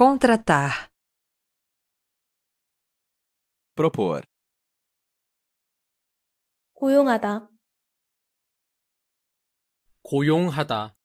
Contratar. propor, 고용하다 고용하다